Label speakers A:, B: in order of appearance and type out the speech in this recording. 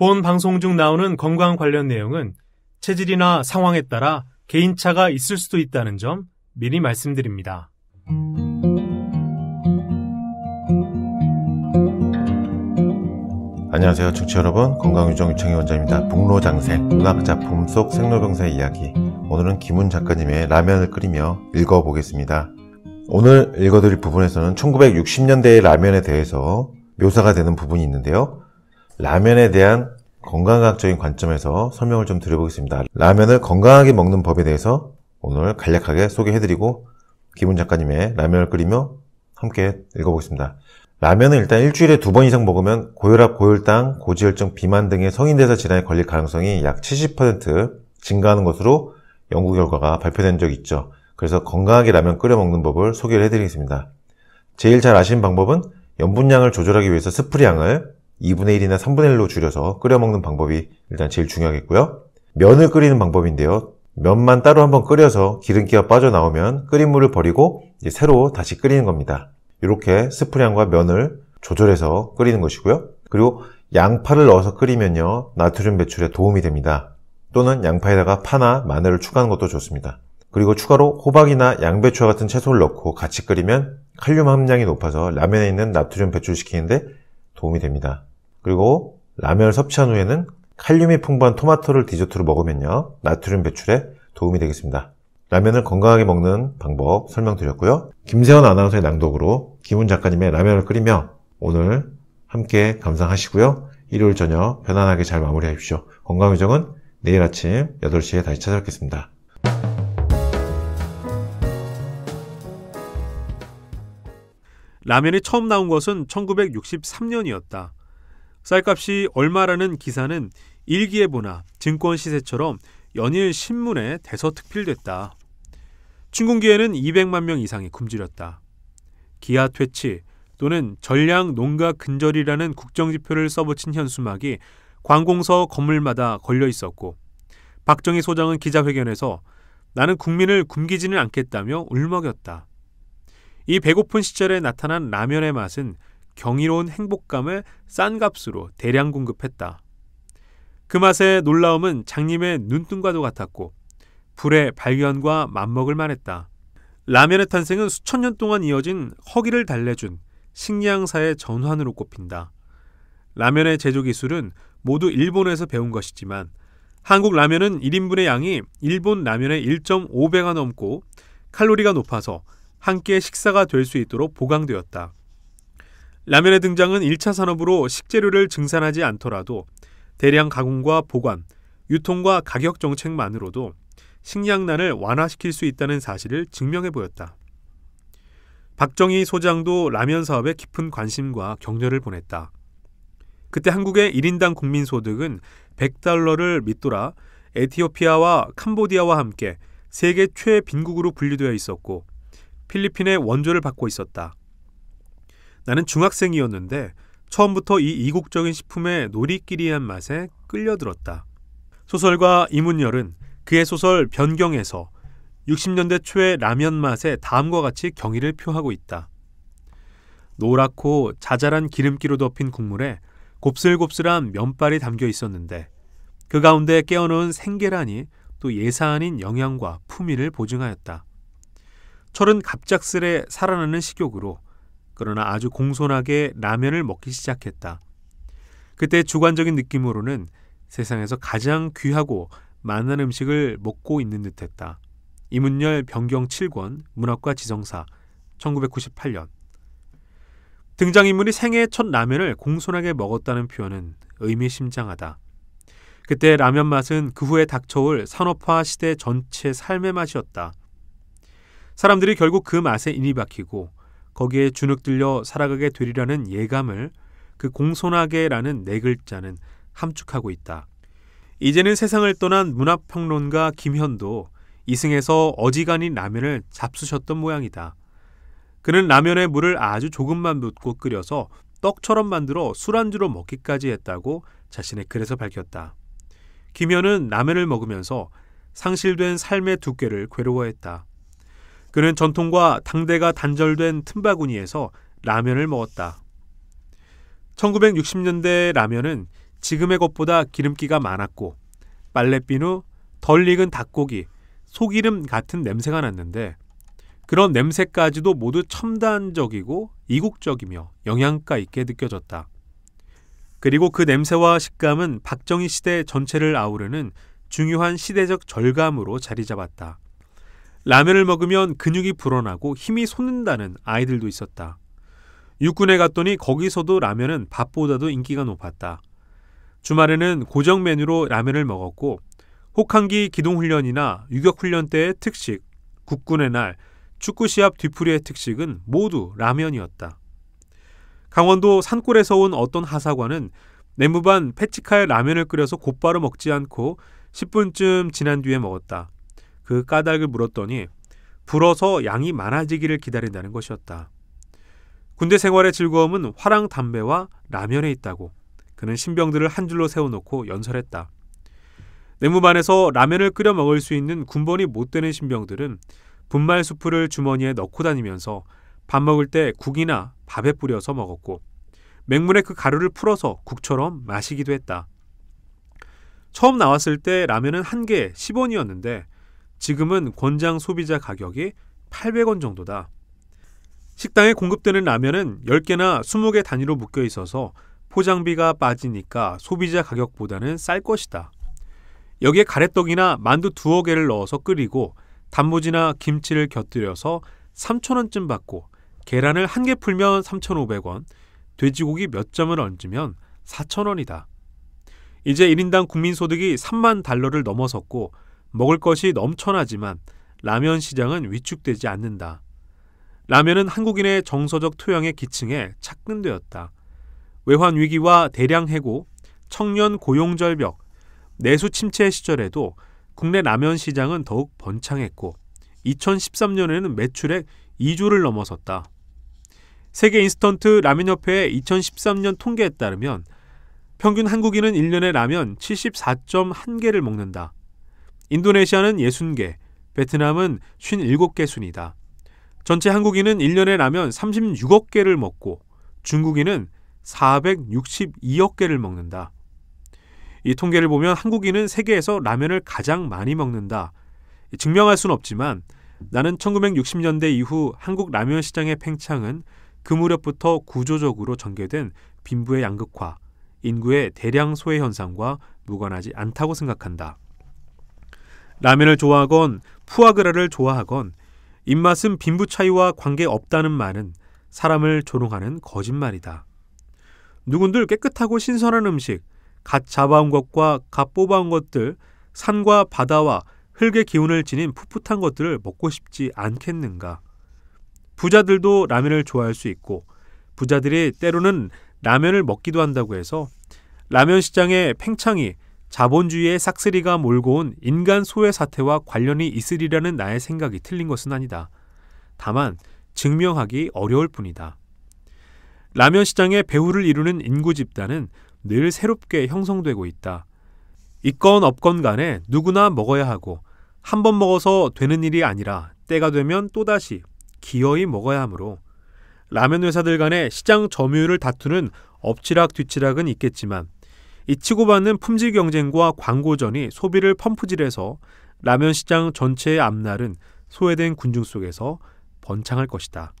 A: 본 방송 중 나오는 건강 관련 내용은 체질이나 상황에 따라 개인차가 있을 수도 있다는 점 미리 말씀드립니다.
B: 안녕하세요, 청취 여러분. 건강유정 유청의 원장입니다. 북로장생, 문학작품 속 생로병사의 이야기. 오늘은 김훈 작가님의 라면을 끓이며 읽어보겠습니다. 오늘 읽어드릴 부분에서는 1960년대의 라면에 대해서 묘사가 되는 부분이 있는데요. 라면에 대한 건강학적인 관점에서 설명을 좀 드려보겠습니다. 라면을 건강하게 먹는 법에 대해서 오늘 간략하게 소개해드리고 기분 작가님의 라면을 끓이며 함께 읽어보겠습니다. 라면은 일단 일주일에 두 번 이상 먹으면 고혈압, 고혈당, 고지혈증, 비만 등의 성인대사 질환에 걸릴 가능성이 약 70% 증가하는 것으로 연구 결과가 발표된 적이 있죠. 그래서 건강하게 라면 끓여 먹는 법을 소개를 해드리겠습니다. 제일 잘 아시는 방법은 염분량을 조절하기 위해서 스프량을 2분의 1이나 3분의 1로 줄여서 끓여 먹는 방법이 일단 제일 중요하겠고요. 면을 끓이는 방법인데요. 면만 따로 한번 끓여서 기름기가 빠져나오면 끓인 물을 버리고 새로 다시 끓이는 겁니다. 이렇게 스프량과 면을 조절해서 끓이는 것이고요. 그리고 양파를 넣어서 끓이면요. 나트륨 배출에 도움이 됩니다. 또는 양파에다가 파나 마늘을 추가하는 것도 좋습니다. 그리고 추가로 호박이나 양배추와 같은 채소를 넣고 같이 끓이면 칼륨 함량이 높아서 라면에 있는 나트륨 배출시키는데 도움이 됩니다. 그리고 라면을 섭취한 후에는 칼륨이 풍부한 토마토를 디저트로 먹으면요. 나트륨 배출에 도움이 되겠습니다. 라면을 건강하게 먹는 방법 설명드렸고요. 김세원 아나운서의 낭독으로 김훈 작가님의 라면을 끓이며 오늘 함께 감상하시고요. 일요일 저녁 편안하게 잘 마무리하십시오. 건강유정은 내일 아침 8시에 다시 찾아뵙겠습니다.
A: 라면이 처음 나온 것은 1963년이었다. 쌀값이 얼마라는 기사는 일기예보나 증권시세처럼 연일 신문에 대서특필됐다. 춘공기에는 200만 명 이상이 굶주렸다. 기아 퇴치 또는 전량 농가 근절이라는 국정지표를 써붙인 현수막이 관공서 건물마다 걸려 있었고 박정희 소장은 기자회견에서 나는 국민을 굶기지는 않겠다며 울먹였다. 이 배고픈 시절에 나타난 라면의 맛은 경이로운 행복감을 싼 값으로 대량 공급했다. 그 맛의 놀라움은 장님의 눈뜬과도 같았고 불의 발견과 맞먹을 만했다. 라면의 탄생은 수천 년 동안 이어진 허기를 달래준 식량사의 전환으로 꼽힌다. 라면의 제조 기술은 모두 일본에서 배운 것이지만 한국 라면은 1인분의 양이 일본 라면의 1.5배가 넘고 칼로리가 높아서 함께 식사가 될 수 있도록 보강되었다. 라면의 등장은 1차 산업으로 식재료를 증산하지 않더라도 대량 가공과 보관, 유통과 가격 정책만으로도 식량난을 완화시킬 수 있다는 사실을 증명해 보였다. 박정희 소장도 라면 사업에 깊은 관심과 격려를 보냈다. 그때 한국의 1인당 국민소득은 100달러를 밑돌아 에티오피아와 캄보디아와 함께 세계 최빈국으로 분류되어 있었고 필리핀의 원조를 받고 있었다. 나는 중학생이었는데 처음부터 이 이국적인 식품의 놀이끼리한 맛에 끌려들었다. 소설가 이문열은 그의 소설 변경에서 60년대 초의 라면 맛에 다음과 같이 경의를 표하고 있다. 노랗고 자잘한 기름기로 덮인 국물에 곱슬곱슬한 면발이 담겨 있었는데 그 가운데 깨어놓은 생계란이 또 예사 아닌 영양과 품위를 보증하였다. 철은 갑작스레 살아나는 식욕으로 그러나 아주 공손하게 라면을 먹기 시작했다. 그때 주관적인 느낌으로는 세상에서 가장 귀하고 많난 음식을 먹고 있는 듯했다. 이문열 변경 7권 문학과 지정사 1998년 등장인물이 생애 첫 라면을 공손하게 먹었다는 표현은 의미심장하다. 그때 라면 맛은 그 후에 닥쳐올 산업화 시대 전체 삶의 맛이었다. 사람들이 결국 그 맛에 인이 박히고 거기에 주눅들려 살아가게 되리라는 예감을 그 공손하게라는 네 글자는 함축하고 있다. 이제는 세상을 떠난 문화평론가 김현도 이승에서 어지간히 라면을 잡수셨던 모양이다. 그는 라면에 물을 아주 조금만 붓고 끓여서 떡처럼 만들어 술안주로 먹기까지 했다고 자신의 글에서 밝혔다. 김현은 라면을 먹으면서 상실된 삶의 두께를 괴로워했다. 그는 전통과 당대가 단절된 틈바구니에서 라면을 먹었다. 1960년대 라면은 지금의 것보다 기름기가 많았고 빨래비누, 덜 익은 닭고기, 소기름 같은 냄새가 났는데 그런 냄새까지도 모두 첨단적이고 이국적이며 영양가 있게 느껴졌다. 그리고 그 냄새와 식감은 박정희 시대 전체를 아우르는 중요한 시대적 절감으로 자리 잡았다. 라면을 먹으면 근육이 불어나고 힘이 솟는다는 아이들도 있었다. 육군에 갔더니 거기서도 라면은 밥보다도 인기가 높았다. 주말에는 고정 메뉴로 라면을 먹었고 혹한기 기동훈련이나 유격훈련 때의 특식, 국군의 날, 축구시합 뒤풀이의 특식은 모두 라면이었다. 강원도 산골에서 온 어떤 하사관은 내무반 패치카에 라면을 끓여서 곧바로 먹지 않고 10분쯤 지난 뒤에 먹었다. 그 까닭을 물었더니 불어서 양이 많아지기를 기다린다는 것이었다. 군대 생활의 즐거움은 화랑 담배와 라면에 있다고 그는 신병들을 한 줄로 세워놓고 연설했다. 내무반에서 라면을 끓여 먹을 수 있는 군번이 못 되는 신병들은 분말 수프를 주머니에 넣고 다니면서 밥 먹을 때 국이나 밥에 뿌려서 먹었고 맹물에 그 가루를 풀어서 국처럼 마시기도 했다. 처음 나왔을 때 라면은 한 개에 10원이었는데 지금은 권장 소비자 가격이 800원 정도다. 식당에 공급되는 라면은 10개나 20개 단위로 묶여 있어서 포장비가 빠지니까 소비자 가격보다는 쌀 것이다. 여기에 가래떡이나 만두 두어 개를 넣어서 끓이고 단무지나 김치를 곁들여서 3,000원쯤 받고 계란을 한 개 풀면 3,500원, 돼지고기 몇 점을 얹으면 4,000원이다. 이제 1인당 국민소득이 3만 달러를 넘어섰고 먹을 것이 넘쳐나지만 라면 시장은 위축되지 않는다. 라면은 한국인의 정서적 토양의 기층에 착근되었다. 외환 위기와 대량 해고, 청년 고용 절벽, 내수 침체 시절에도 국내 라면 시장은 더욱 번창했고 2013년에는 매출액 2조를 넘어섰다. 세계 인스턴트 라면협회의 2013년 통계에 따르면 평균 한국인은 1년에 라면 74.1개를 먹는다. 인도네시아는 60개, 베트남은 57개 순이다. 전체 한국인은 1년에 라면 36억 개를 먹고 중국인은 462억 개를 먹는다. 이 통계를 보면 한국인은 세계에서 라면을 가장 많이 먹는다. 증명할 수는 없지만 나는 1960년대 이후 한국 라면 시장의 팽창은 그 무렵부터 구조적으로 전개된 빈부의 양극화, 인구의 대량 소외 현상과 무관하지 않다고 생각한다. 라면을 좋아하건 푸아그라를 좋아하건 입맛은 빈부 차이와 관계없다는 말은 사람을 조롱하는 거짓말이다. 누군들 깨끗하고 신선한 음식, 갓 잡아온 것과 갓 뽑아온 것들, 산과 바다와 흙의 기운을 지닌 풋풋한 것들을 먹고 싶지 않겠는가. 부자들도 라면을 좋아할 수 있고 부자들이 때로는 라면을 먹기도 한다고 해서 라면 시장의 팽창이 자본주의의 싹쓸이가 몰고 온 인간 소외 사태와 관련이 있으리라는 나의 생각이 틀린 것은 아니다. 다만 증명하기 어려울 뿐이다. 라면 시장의 배후를 이루는 인구 집단은 늘 새롭게 형성되고 있다. 있건 없건 간에 누구나 먹어야 하고 한 번 먹어서 되는 일이 아니라 때가 되면 또다시 기어이 먹어야 하므로 라면 회사들 간에 시장 점유율을 다투는 엎치락 뒤치락은 있겠지만 이 치고받는 품질 경쟁과 광고전이 소비를 펌프질해서 라면 시장 전체의 앞날은 소외된 군중 속에서 번창할 것이다.